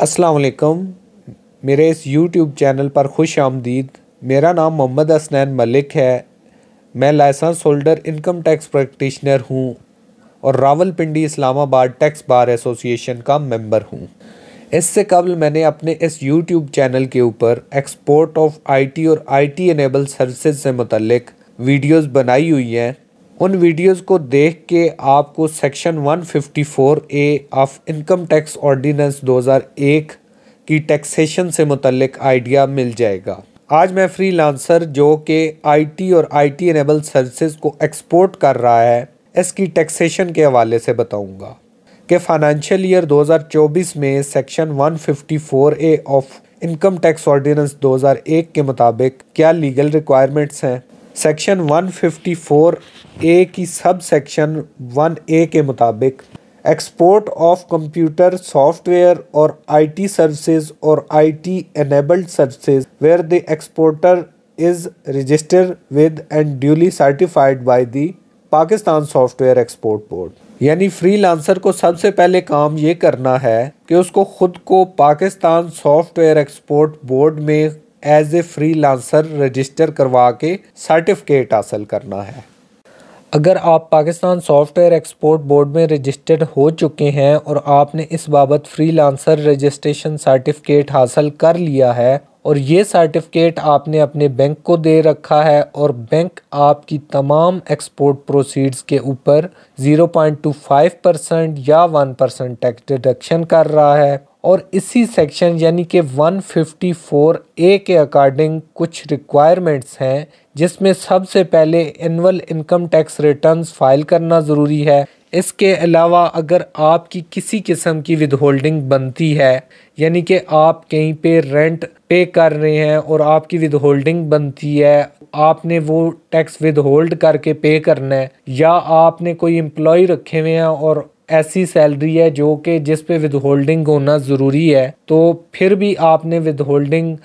असलकम मेरे इस YouTube चैनल पर खुश आमदीद मेरा नाम मोहम्मद असनैन मलिक है मैं licence holder income tax practitioner हूँ और Rawalpindi Islamabad tax bar association का मेंबर हूँ इससे कबल मैंने अपने इस YouTube चैनल के ऊपर एक्सपोर्ट ऑफ आईटी और आईटी एनेबल सर्विस से मुतलक वीडियोस बनाई हुई हैं उन वीडियोस को देख के आपको section 154 A of income tax ordinance 2001 की टैक्सेशन से मुतलक आइडिया मिल जाएगा आज मैं फ्री जो कि आईटी और आईटी एनेबल सर्विसेज को एक्सपोर्ट कर रहा है इसकी टैक्सेशन के हवाले से बताऊंगा कि फाइनेंशियल ईयर 2024 में section 154 A of income tax ordinance 2001 के मुताबिक क्या लीगल रिक्वायरमेंट्स हैं सेक्शन 154 ए की सब सेक्शन 1 ए के मुताबिक एक्सपोर्ट ऑफ कंप्यूटर सॉफ्टवेयर और आईटी सर्विसेज और IT enabled services where the exporter is registered with and duly certified by the Pakistan software export board यानी फ्रीलांसर को सबसे पहले काम ये करना है कि उसको खुद को पाकिस्तान सॉफ्टवेयर एक्सपोर्ट बोर्ड में as a freelancer register करवा के सर्टिफिकेट हासिल करना है अगर आप पाकिस्तान सॉफ्टवेयर एक्सपोर्ट बोर्ड में रजिस्टर्ड हो चुके हैं और आपने इस बाबत फ्री लांसर रजिस्ट्रेशन सर्टिफिकेट हासिल कर लिया है और ये सर्टिफिकेट आपने अपने बैंक को दे रखा है और बैंक आपकी तमाम एक्सपोर्ट प्रोसीड्स के ऊपर 0.25 परसेंट या 1 परसेंट टैक्स डिडक्शन कर रहा है और इसी सेक्शन यानी कि 154 ए के अकॉर्डिंग कुछ रिक्वायरमेंट्स हैं जिसमें सबसे पहले annual income tax returns file करना ज़रूरी है इसके अलावा अगर आपकी किसी किस्म की विद होल्डिंग बनती है यानी कि आप कहीं पे रेंट पे कर रहे हैं और आपकी विद होल्डिंग बनती है आपने वो टैक्स विद होल्ड करके पे करना है या आपने कोई एम्प्लॉय रखे हुए हैं और ऐसी सैलरी है जो कि जिस पे विद होल्डिंग होना ज़रूरी है तो फिर भी आपने विद होल्डिंग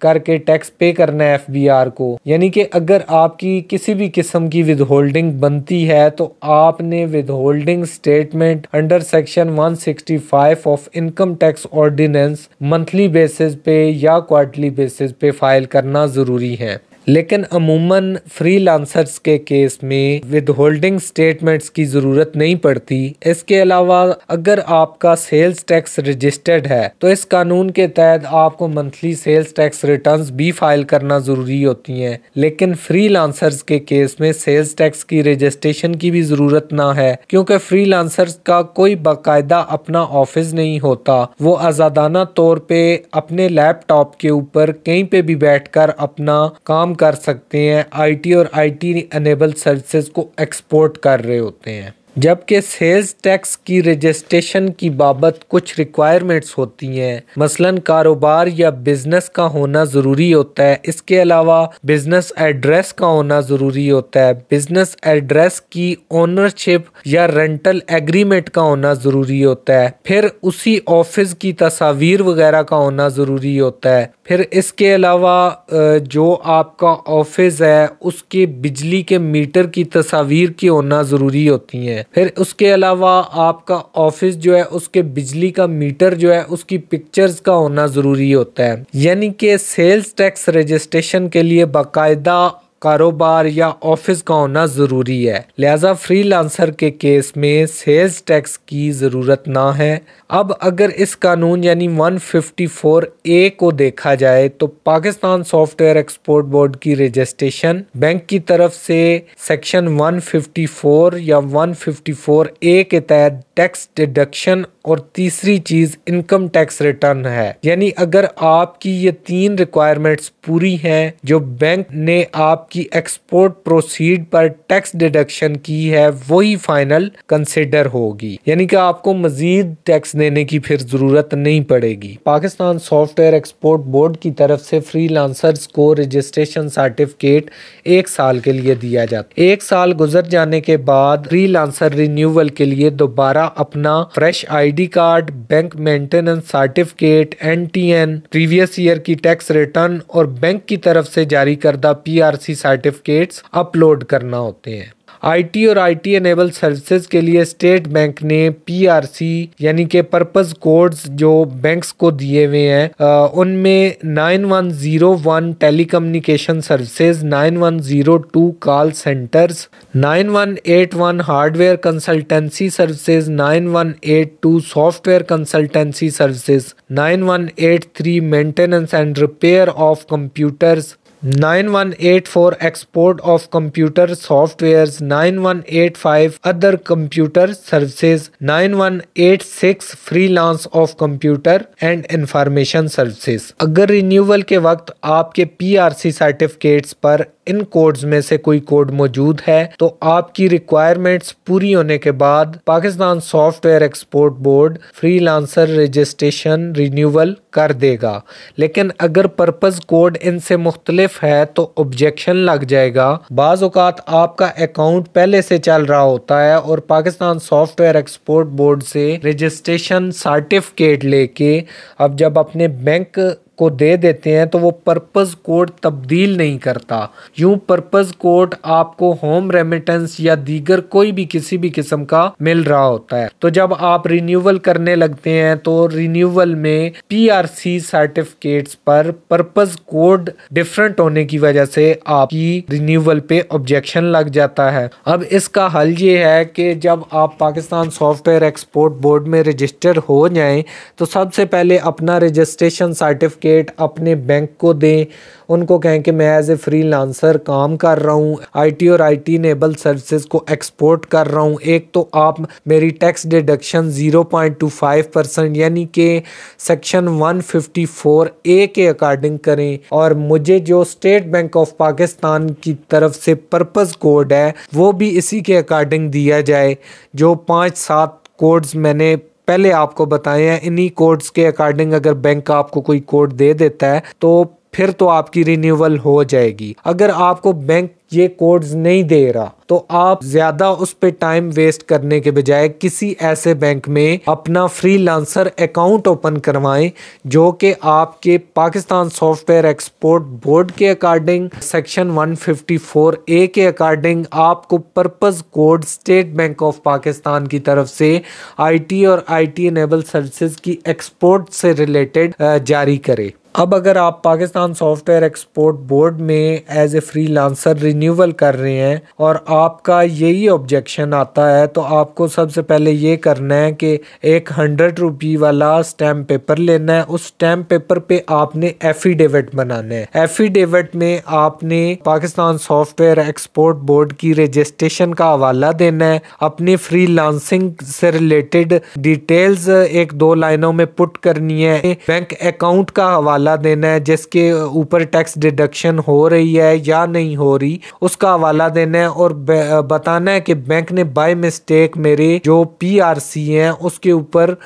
करके टैक्स पे करना है एफबीआर को यानी कि अगर आपकी किसी भी किस्म की विद होल्डिंग बनती है तो आपने withholding statement under section 165 of income tax ordinance monthly basis पे या क्वार्टली बेसिस पे फाइल करना ज़रूरी है लेकिन अमूमन फ्रीलांसर्स के केस में विद होल्डिंग स्टेटमेंट्स की ज़रूरत नहीं पड़ती इसके अलावा अगर आपका सेल्स टैक्स रजिस्टर्ड है तो इस कानून के तहत आपको मंथली सेल्स टैक्स रिटर्न्स भी फाइल करना ज़रूरी होती हैं लेकिन फ्रीलांसर्स के केस में सेल्स टैक्स की रजिस्ट्रेशन की भी ज़रूरत ना है क्योंकि फ्री का कोई बाकायदा अपना ऑफिस नहीं होता वो आज़ादाना तौर पर अपने लैपटॉप के ऊपर कहीं पर भी बैठ कर अपना काम कर सकते हैं आईटी और आईटी एनेबल सर्विसेज को एक्सपोर्ट कर रहे होते हैं जबकि सेल्स टैक्स की रजिस्ट्रेशन की बाबत कुछ रिक्वायरमेंट्स होती हैं मसलन कारोबार या बिजनेस का होना ज़रूरी होता है इसके अलावा बिजनेस एड्रेस का होना ज़रूरी होता है बिजनेस एड्रेस की ओनरशिप या रेंटल एग्रीमेंट का होना ज़रूरी होता है फिर उसी ऑफिस की तस्वीर वगैरह का होना ज़रूरी होता है फिर इसके अलावा जो आपका ऑफिस है उसके बिजली के मीटर की तस्वीर की होना ज़रूरी होती हैं है फिर उसके अलावा आपका ऑफिस जो है उसके बिजली का मीटर जो है उसकी पिक्चर्स का होना ज़रूरी होता है यानी कि सेल्स टैक्स रजिस्ट्रेशन के लिए बाकायदा कारोबार या ऑफिस का होना ज़रूरी है लिहाजा फ्रीलांसर के केस में सेल्स टैक्स की ज़रूरत ना है अब अगर इस कानून यानी 154 ए को देखा जाए तो पाकिस्तान सॉफ्टवेयर एक्सपोर्ट बोर्ड की रजिस्ट्रेशन बैंक की तरफ से सेक्शन 154 या 154 ए के तहत टैक्स डिडक्शन और तीसरी चीज़ इनकम टैक्स रिटर्न है यानी अगर आपकी ये तीन रिक्वायरमेंट्स पूरी हैं जो बैंक ने आपकी एक्सपोर्ट प्रोसीड पर टैक्स डिडक्शन की है वही फाइनल कंसिडर होगी यानी कि आपको मजीद टैक्स देने की फिर ज़रूरत नहीं पड़ेगी पाकिस्तान सॉफ्टवेयर एक्सपोर्ट बोर्ड की तरफ से फ्री को रजिस्ट्रेशन सर्टिफिकेट एक साल के लिए दिया जाता है एक साल गुजर जाने के बाद फ्री लांसर रिन्यूअल के लिए दोबारा अपना fresh I ID card bank maintenance certificate NTN previous year की टैक्स रिटर्न और बैंक की तरफ से जारी करदा पीआरसी सर्टिफिकेट्स अपलोड करना होते हैं आईटी और आईटी एनेबल सर्विसेज के लिए स्टेट बैंक ने पीआरसी यानी के पर्पस कोड्स जो बैंक्स को दिए हुए हैं उनमें 9101 telecommunication services 9102 call centres 9181 hardware consultancy services 9182 software consultancy services 9183 maintenance and repair of computers 9184 export of computer softwares 9185 other computer services 9186 freelance of computer and information services अगर renewal के वक्त आपके सी सर्टिफिकेट्स पर इन कोड्स में से कोई code मौजूद है तो आपकी रिक्वायरमेंट्स पूरी होने के बाद Pakistan software export board freelancer registration renewal कर देगा लेकिन अगर पर्पज़ कोड इनसे मुख्तलिफ मुतलफ है तो ऑब्जेक्शन लग जाएगा बाज़ात आपका अकाउंट पहले से चल रहा होता है और पाकिस्तान सॉफ्टवेयर एक्सपोर्ट बोर्ड से रजिस्ट्रेशन सर्टिफिकेट लेके अब जब अपने बैंक को दे देते हैं तो वो पर्पज़ कोड तब्दील नहीं करता यूँ पर्पज़ कोड आपको होम रेमिटेंस या दीगर कोई भी किसी भी किस्म का मिल रहा होता है तो जब आप रिन्यूअल करने लगते हैं तो रिन्यूअल में पीआरसी सर्टिफिकेट्स पर पर्पज़ कोड डिफरेंट होने की वजह से आपकी रिन्यूअल पे ऑब्जेक्शन लग जाता है अब इसका हल ये है कि जब आप पाकिस्तान सॉफ्टवेयर एक्सपोर्ट बोर्ड में रजिस्टर हो जाए तो सबसे पहले अपना रजिस्ट्रेशन सर्टिफिकेट सर्टिफिकेट अपने बैंक को दें उनको कहें कि मैं एज ए फ्री लांसर काम कर रहा हूँ आई टी और आई टी नेबल सर्विसेज को एक्सपोर्ट कर रहा हूँ एक तो आप मेरी tax deduction zero point two five percent यानी कि section one fifty four A के अकॉर्डिंग करें और मुझे जो स्टेट बैंक ऑफ पाकिस्तान की तरफ से पर्पज़ कोड है वो भी इसी के अकॉर्डिंग दिया जाए जो पाँच सात कोड्स मैंने पहले आपको बताए हैं इन्हीं कोड्स के अकॉर्डिंग अगर बैंक आपको कोई कोड दे देता है तो फिर तो आपकी रिन्यूअल हो जाएगी अगर आपको बैंक ये कोड्स नहीं दे रहा तो आप ज्यादा उस पर टाइम वेस्ट करने के बजाय किसी ऐसे बैंक में अपना फ्रीलांसर अकाउंट ओपन करवाएं जो कि आपके पाकिस्तान सॉफ्टवेयर एक्सपोर्ट बोर्ड के अकॉर्डिंग सेक्शन 154 ए के अकॉर्डिंग आपको purpose code State Bank of Pakistan की तरफ से आईटी और आईटी एनेबल सर्विसेज की एक्सपोर्ट से रिलेटेड जारी करे अब अगर आप पाकिस्तान सॉफ्टवेयर एक्सपोर्ट बोर्ड में as a freelancer renewal कर रहे हैं और आपका यही ऑब्जेक्शन आता है तो आपको सबसे पहले ये करना है कि एक हंड्रेड रुपी वाला स्टैम्प पेपर लेना है उस स्टैम्प पेपर पे आपने एफिडेविट बनाना है एफिडेविट में आपने पाकिस्तान सॉफ्टवेयर एक्सपोर्ट बोर्ड की रजिस्ट्रेशन का हवाला देना है अपनी फ्री लांसिंग से रिलेटेड डिटेल्स एक दो लाइनों में पुट करनी है बैंक अकाउंट का हवाला हवाला देना है जिसके ऊपर टैक्स डिडक्शन हो रही है या नहीं हो रही उसका हवाला देना है और बताना है कि बैंक ने बाय मिस्टेक मेरे जो पी आर सी हैं उसके ऊपर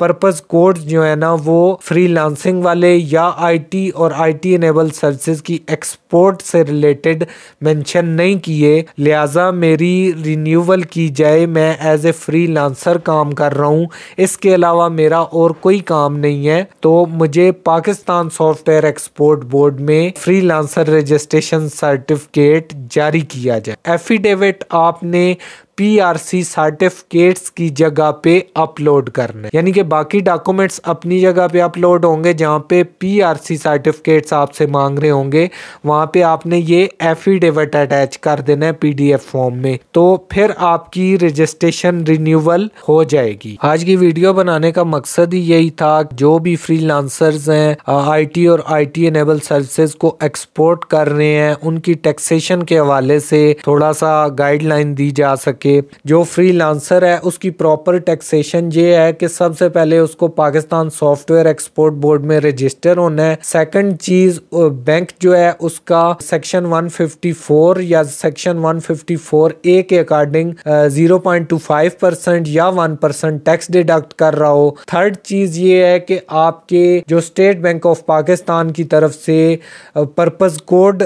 पर्पज़ कोड जो है ना वो फ्री लांसिंग वाले या आई टी और आई टी इनेबल सर्विसेज की एक्सपोर्ट से रिलेटेड मेंशन नहीं किए लिहाजा मेरी रिन्यूअल की जाए मैं एज ए फ्री लांसर काम कर रहा हूँ इसके अलावा मेरा और कोई काम नहीं है तो मुझे Pakistan Pakistan software export board में फ्रीलांसर रजिस्ट्रेशन सर्टिफिकेट जारी किया जाए एफिडेविट आपने पीआरसी सर्टिफिकेट्स की जगह पे अपलोड करने यानी कि बाकी डॉक्यूमेंट्स अपनी जगह पे अपलोड होंगे जहाँ पे पीआरसी सर्टिफिकेट्स आपसे मांग रहे होंगे वहाँ पे आपने ये एफिडेविट अटैच कर देना है पीडीएफ फॉर्म में तो फिर आपकी रजिस्ट्रेशन रिन्यूअल हो जाएगी आज की वीडियो बनाने का मकसद ही यही था जो भी फ्री हैं आईटी और टी एनेबल सर्विसेज को एक्सपोर्ट कर रहे हैं उनकी टैक्सेशन के हवाले से थोड़ा सा गाइडलाइन दी जा सके के जो फ्रीलांसर है उसकी प्रॉपर टैक्सेशन ये है कि सबसे पहले उसको पाकिस्तान सॉफ्टवेयर एक्सपोर्ट बोर्ड में रजिस्टर होना है सेकंड चीज़ बैंक जो है उसका सेक्शन 154 या सेक्शन 154 ए के अकॉर्डिंग 0.25 परसेंट या 1 परसेंट टैक्स डिडक्ट कर रहा हो थर्ड चीज़ ये है कि आपके जो स्टेट बैंक ऑफ पाकिस्तान की तरफ से पर्पज़ कोड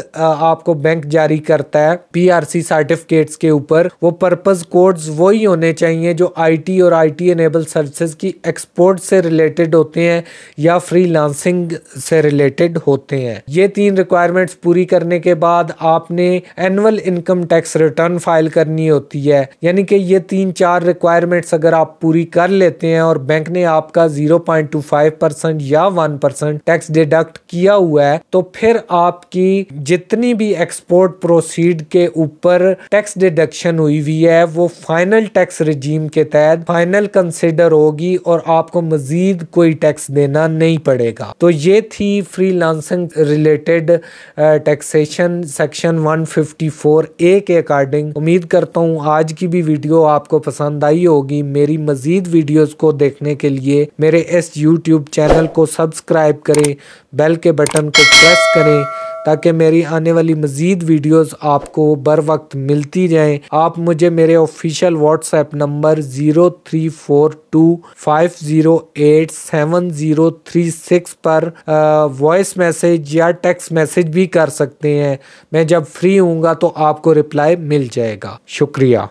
आपको बैंक जारी करता है पीआरसी सर्टिफिकेट्स के ऊपर वो पर्पज़ पर्पज़ कोड्स वही होने चाहिए जो आईटी और आईटी एनेबल सर्विसेज की एक्सपोर्ट से रिलेटेड होते हैं या फ्रीलांसिंग से रिलेटेड होते हैं ये तीन रिक्वायरमेंट्स पूरी करने के बाद आपने annual income tax return file करनी होती है यानी कि ये तीन चार रिक्वायरमेंट्स अगर आप पूरी कर लेते हैं और बैंक ने आपका जीरो परसेंट या वन परसेंट टैक्स डिडक्ट किया हुआ है तो फिर आपकी जितनी भी एक्सपोर्ट प्रोसीड के ऊपर टैक्स डिडक्शन हुई हुई है है वो फाइनल टैक्स रिजीम के तहत फाइनल कंसिडर होगी और आपको मज़ीद कोई टैक्स देना नहीं पड़ेगा तो ये थी freelancing related taxation section 154 A के अकॉर्डिंग उम्मीद करता हूँ आज की भी वीडियो आपको पसंद आई होगी मेरी मज़ीद वीडियोज़ को देखने के लिए मेरे इस यूट्यूब चैनल को सब्सक्राइब करें बेल के बटन को प्रेस करें ताकि मेरी आने वाली मज़ीद वीडियोस आपको बर वक्त मिलती जाएं आप मुझे मेरे official WhatsApp number zero three four two five zero eight seven zero three six पर वॉइस मैसेज या टेक्स्ट मैसेज भी कर सकते हैं मैं जब फ्री हूँगा तो आपको रिप्लाई मिल जाएगा शुक्रिया